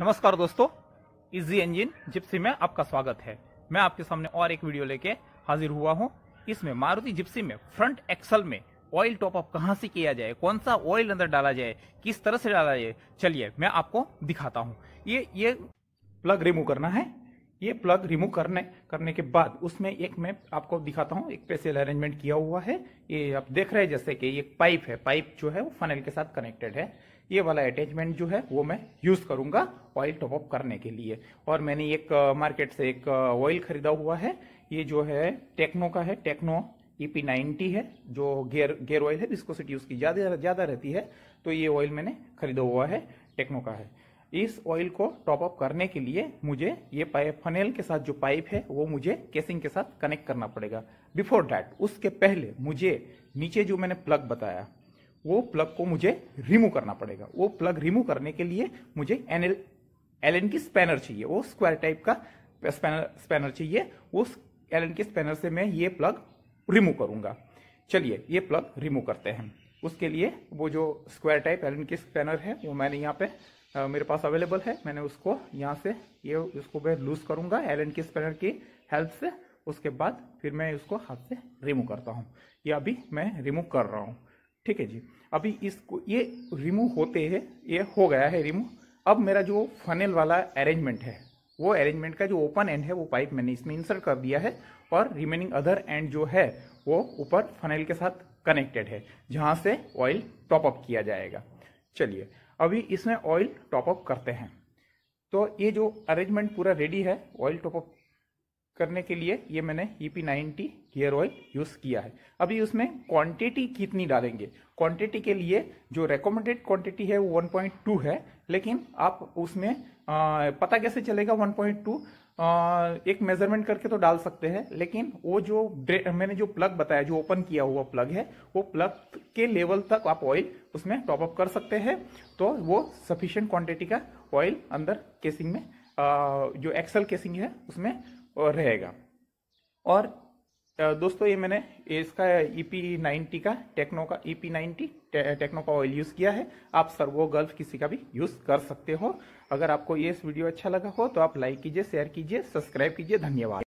नमस्कार दोस्तों easy engine Gypsy में आपका स्वागत है मैं आपके सामने और एक वीडियो लेके हाजिर हुआ हूँ इसमें मारुति जिप्सी में फ्रंट एक्सल में ऑयल टॉपअप कहाँ से किया जाए कौन सा ऑयल अंदर डाला जाए किस तरह से डाला जाए चलिए मैं आपको दिखाता हूँ ये ये प्लग रिमूव करना है ये प्लग रिमूव करने करने के बाद उसमें एक मैं आपको दिखाता हूँ एक स्पेशल अरेंजमेंट किया हुआ है ये आप देख रहे हैं जैसे कि ये पाइप है पाइप जो है वो फनल के साथ कनेक्टेड है ये वाला अटैचमेंट जो है वो मैं यूज़ करूंगा ऑयल टॉपअप करने के लिए और मैंने एक मार्केट से एक ऑयल खरीदा हुआ है ये जो है टेक्नो का है टेक्नो ई पी है जो गेयर गेयर ऑयल है विस्कोसिटी उसकी ज़्यादा ज़्यादा रहती है तो ये ऑयल मैंने खरीदा हुआ है टेक्नो का है इस ऑयल को टॉपअप करने के लिए मुझे ये पाइप फनेल के साथ जो पाइप है वो मुझे केसिंग के साथ कनेक्ट करना पड़ेगा बिफोर डैट उसके पहले मुझे नीचे जो मैंने प्लग बताया वो प्लग को मुझे रिमूव करना पड़ेगा वो प्लग रिमूव करने के लिए मुझे एनएल एल एन की स्पैनर चाहिए वो स्क्वायर टाइप का स्पैनर स्पैनर चाहिए उस एल एन के स्पैनर से मैं ये प्लग रिमूव करूंगा चलिए ये प्लग रिमूव करते हैं उसके लिए वो जो square type Allen key spanner है वो मैंने यहाँ पे आ, मेरे पास अवेलेबल है मैंने उसको यहाँ से ये उसको मैं लूज करूंगा एल एन की स्पैनर की हेल्प से उसके बाद फिर मैं उसको हाथ से रिमूव करता हूँ या अभी मैं रिमूव कर रहा हूँ ठीक है जी अभी इसको ये रिमूव होते हैं ये हो गया है रिमूव अब मेरा जो फनल वाला अरेंजमेंट है वो अरेंजमेंट का जो ओपन एंड है वो पाइप मैंने इसमें इंसर्ट कर दिया है और रिमेनिंग अदर एंड जो है वो ऊपर फनल के साथ कनेक्टेड है जहाँ से ऑयल टॉपअप किया जाएगा चलिए अभी इसमें ऑयल टॉपअप करते हैं तो ये जो अरेंजमेंट पूरा रेडी है ऑयल टॉपअप करने के लिए ये मैंने E P ninety gear oil use किया है अभी उसमें क्वांटिटी कितनी डालेंगे क्वांटिटी के लिए जो रेकमेंडेड क्वांटिटी है वो 1.2 है लेकिन आप उसमें आ, पता कैसे चलेगा 1.2 आ, एक मेजरमेंट करके तो डाल सकते हैं लेकिन वो जो मैंने जो प्लग बताया जो ओपन किया हुआ प्लग है वो प्लग के लेवल तक आप ऑयल उसमें टॉपअप कर सकते हैं तो वो सफिशियंट क्वांटिटी का ऑयल अंदर केसिंग में आ, जो एक्सल केसिंग है उसमें और रहेगा और दोस्तों ये मैंने इसका ई पी नाइन्टी का टेक्नो का ई पी नाइन्टी टेक्नो का ऑयल यूज़ किया है आप सर्वो गल्फ किसी का भी यूज़ कर सकते हो अगर आपको ये वीडियो अच्छा लगा हो तो आप लाइक कीजिए शेयर कीजिए सब्सक्राइब कीजिए धन्यवाद